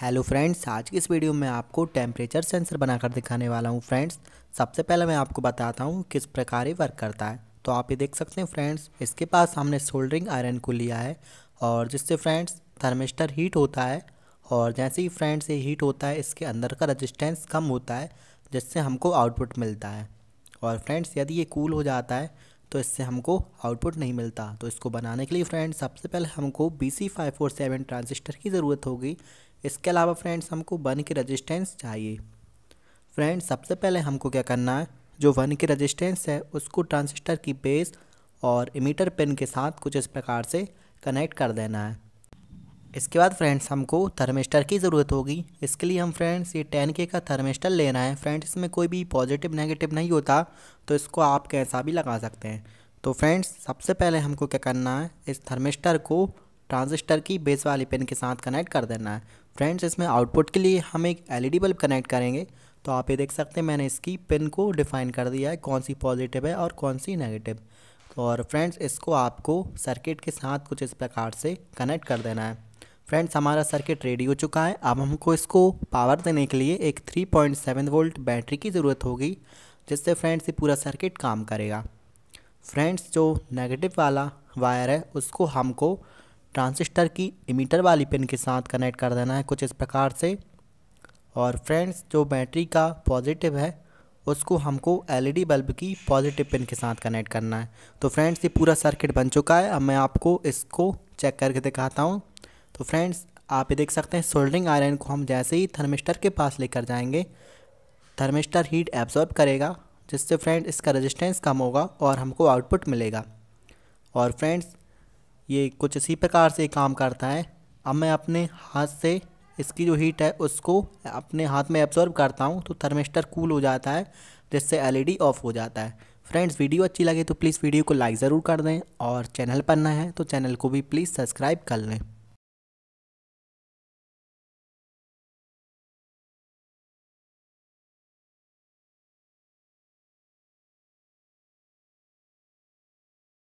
hello friends आज की इस वीडियो में आपको टेम्परेचर सेंसर बनाकर दिखाने वाला हूँ फ्रेंड्स सबसे पहले मैं आपको बताता हूँ किस प्रकार ये वर्क करता है तो आप ये देख सकते हैं फ्रेंड्स इसके पास हमने सोल्डरिंग आयरन को लिया है और जिससे फ्रेंड्स थर्मिस्टर हीट होता है और जैसे ही फ्रेंड्स ये हीट होता है इसके अंदर का रजिस्टेंस कम होता है जिससे हमको आउटपुट मिलता है और फ्रेंड्स यदि ये कूल हो जाता है तो इससे हमको आउटपुट नहीं मिलता तो इसको बनाने के लिए फ्रेंड्स सबसे पहले हमको B C five four seven transistor की ज़रूरत होगी इसके अलावा फ्रेंड्स हमको वन की रजिस्टेंस चाहिए फ्रेंड्स सबसे पहले हमको क्या करना है जो वन की रजिस्टेंस है उसको ट्रांसिस्टर की बेस और इमीटर पिन के साथ कुछ इस प्रकार से कनेक्ट कर देना है इसके बाद फ्रेंड्स हमको थर्मिस्टर की ज़रूरत होगी इसके लिए हम फ्रेंड्स ये टेन के का थर्मिस्टर लेना है फ्रेंड्स इसमें कोई भी पॉजिटिव नेगेटिव नहीं होता तो इसको आप कैसा भी लगा सकते हैं तो फ्रेंड्स सबसे पहले हमको क्या करना है इस थर्मिस्टर को ट्रांजिस्टर की बेस वाली पिन के साथ कनेक्ट कर देना है फ्रेंड्स इसमें आउटपुट के लिए हम एक एलईडी बल्ब कनेक्ट करेंगे तो आप ये देख सकते हैं मैंने इसकी पिन को डिफाइन कर दिया है कौन सी पॉजिटिव है और कौन सी नेगेटिव तो और फ्रेंड्स इसको आपको सर्किट के साथ कुछ इस प्रकार से कनेक्ट कर देना है फ्रेंड्स हमारा सर्किट रेडी हो चुका है अब हमको इसको पावर देने के लिए एक 3.7 वोल्ट बैटरी की ज़रूरत होगी जिससे फ्रेंड्स ये पूरा सर्किट काम करेगा फ्रेंड्स जो नेगेटिव वाला वायर है उसको हमको ट्रांसिस्टर की इमीटर वाली पिन के साथ कनेक्ट कर देना है कुछ इस प्रकार से और फ्रेंड्स जो बैटरी का पॉजिटिव है उसको हमको एलईडी बल्ब की पॉजिटिव पिन के साथ कनेक्ट करना है तो फ्रेंड्स ये पूरा सर्किट बन चुका है अब मैं आपको इसको चेक करके दिखाता हूँ तो फ्रेंड्स आप ये देख सकते हैं सोल्डरिंग आयरन को हम जैसे ही थर्मिस्टर के पास लेकर जाएंगे थर्मिस्टर हीट एब्जॉर्ब करेगा जिससे फ्रेंड इसका रेजिस्टेंस कम होगा और हमको आउटपुट मिलेगा और फ्रेंड्स ये कुछ इसी प्रकार से काम करता है अब मैं अपने हाथ से इसकी जो हीट है उसको अपने हाथ में एब्जॉर्ब करता हूँ तो थर्मिस्टर कूल हो जाता है जिससे एलईडी ऑफ e हो जाता है फ्रेंड्स वीडियो अच्छी लगे तो प्लीज़ वीडियो को लाइक ज़रूर कर दें और चैनल पर नए हैं तो चैनल को भी प्लीज़ सब्सक्राइब कर लें